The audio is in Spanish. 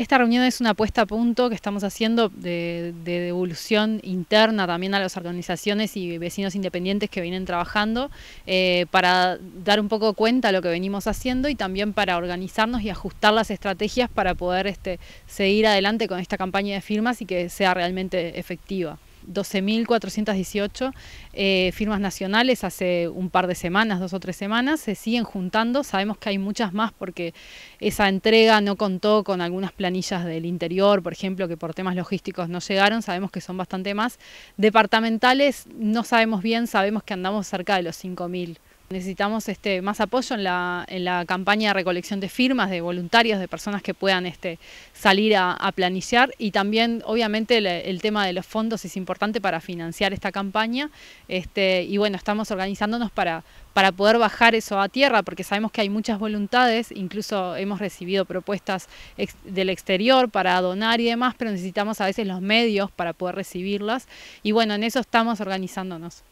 Esta reunión es una puesta a punto que estamos haciendo de, devolución interna también a las organizaciones y vecinos independientes que vienen trabajando eh, para dar un poco cuenta de lo que venimos haciendo y también para organizarnos y ajustar las estrategias para poder este, seguir adelante con esta campaña de firmas y que sea realmente efectiva. 12.418 eh, firmas nacionales hace un par de semanas, dos o tres semanas, se siguen juntando, sabemos que hay muchas más porque esa entrega no contó con algunas planillas del interior, por ejemplo, que por temas logísticos no llegaron, sabemos que son bastante más. Departamentales no sabemos bien, sabemos que andamos cerca de los 5.000. Necesitamos este, más apoyo en la, campaña de recolección de firmas, de voluntarios, de personas que puedan este, salir a, planiciar planillar y también obviamente el, tema de los fondos es importante para financiar esta campaña este, y bueno, estamos organizándonos para, poder bajar eso a tierra porque sabemos que hay muchas voluntades, incluso hemos recibido propuestas del exterior para donar y demás, pero necesitamos a veces los medios para poder recibirlas y bueno, en eso estamos organizándonos.